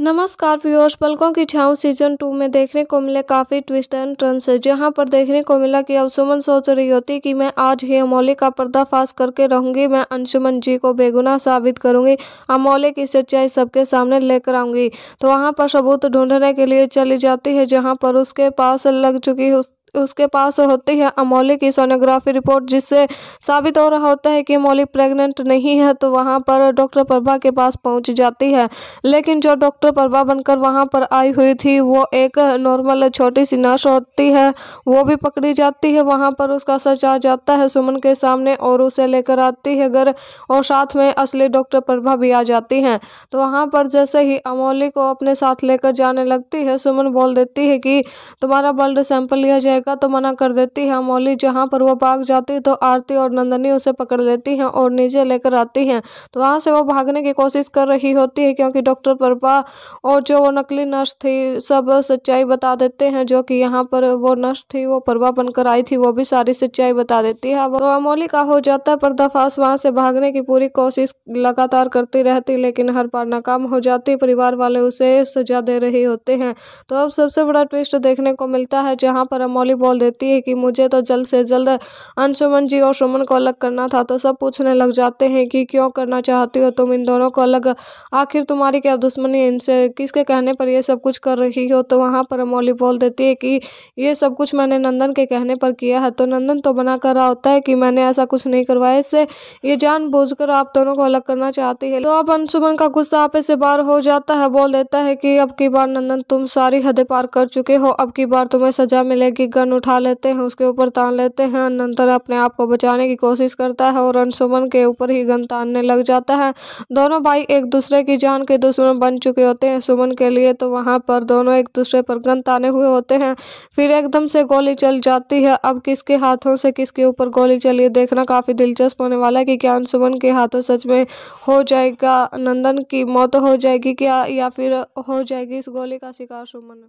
नमस्कार व्यूअर्स पलकों की छाव सीजन टू में देखने को मिले काफ़ी ट्विस्ट एंड ट्रंस जहां पर देखने को मिला कि अब सुमन सोच रही होती कि मैं आज ही अमोले का पर्दाफाश करके रहूंगी मैं अंशुमन जी को बेगुनाह साबित करूंगी अमोले की सच्चाई सबके सामने लेकर आऊंगी तो वहां पर सबूत ढूंढने के लिए चली जाती है जहाँ पर उसके पास लग चुकी उस उसके पास होती है अमोली की सोनोग्राफी रिपोर्ट जिससे साबित हो रहा होता है कि अमोली प्रेग्नेंट नहीं है तो वहाँ पर डॉक्टर प्रभा के पास पहुँच जाती है लेकिन जो डॉक्टर प्रभा बनकर वहाँ पर आई हुई थी वो एक नॉर्मल छोटी सी नर्स होती है वो भी पकड़ी जाती है वहाँ पर उसका सच आ जाता है सुमन के सामने और उसे लेकर आती है घर और साथ में असली डॉक्टर प्रभा भी आ जाती है तो वहाँ पर जैसे ही अमोली को अपने साथ लेकर जाने लगती है सुमन बोल देती है कि तुम्हारा ब्लड सैंपल लिया जाए का तो मना कर देती है मौली जहाँ पर वो भाग जाती तो आरती और नंदनी उसे पकड़ लेती हैं और नीचे लेकर आती हैं तो वहाँ से वो भागने की कोशिश कर रही होती है क्योंकि डॉक्टर प्रभा और जो वो नकली नर्स थी सब सच्चाई बता देते हैं जो कि यहाँ पर वो नर्स थी वो प्रभा बनकर आई थी वो भी सारी सच्चाई बता देती है वो अमोली का हो जाता है पर्दाफाश वहाँ से भागने की पूरी कोशिश लगातार करती रहती लेकिन हर बार नाकाम हो जाती परिवार वाले उसे सजा दे रहे होते हैं तो अब सबसे बड़ा ट्विस्ट देखने को मिलता है जहाँ पर अमोली मुरली बोल देती है कि मुझे तो जल्द से जल्द अंशुमन जी और सुमन को अलग करना था तो सब पूछने लग जाते हैं कि क्यों करना चाहती हो तुम इन दोनों को अलग आखिर तुम्हारी क्या दुश्मनी है इनसे किसके कहने पर यह सब कुछ कर रही हो तो वहाँ पर अमौली बोल देती है कि ये सब कुछ मैंने नंदन के कहने पर किया है तो नंदन तो मना कर रहा होता है कि मैंने ऐसा कुछ नहीं करवाया इससे ये जानबूझकर आप दोनों को अलग करना चाहती है तो अब अंशुमन का गुस्सा आपे से बार हो जाता है बोल देता है कि अब की बार नंदन तुम सारी हदें पार कर चुके हो अब की बार तुम्हें सजा मिलेगी गन उठा लेते हैं उसके ऊपर तान लेते हैं अनंतर अपने आप को बचाने की कोशिश करता है और अंशुमन के ऊपर ही गन तानने लग जाता है दोनों भाई एक दूसरे की जान के दुश्मन बन चुके होते हैं सुमन के लिए तो वहाँ पर दोनों एक दूसरे पर गन ताने हुए होते हैं फिर एकदम से गोली चल जाती है अब किसके हाथों से किसके ऊपर गोली चलिए देखना काफ़ी दिलचस्प होने वाला है कि क्या अंशुमन के हाथों सच में हो जाएगा नंदन की मौत हो जाएगी क्या या फिर हो जाएगी इस गोली का शिकार सुमन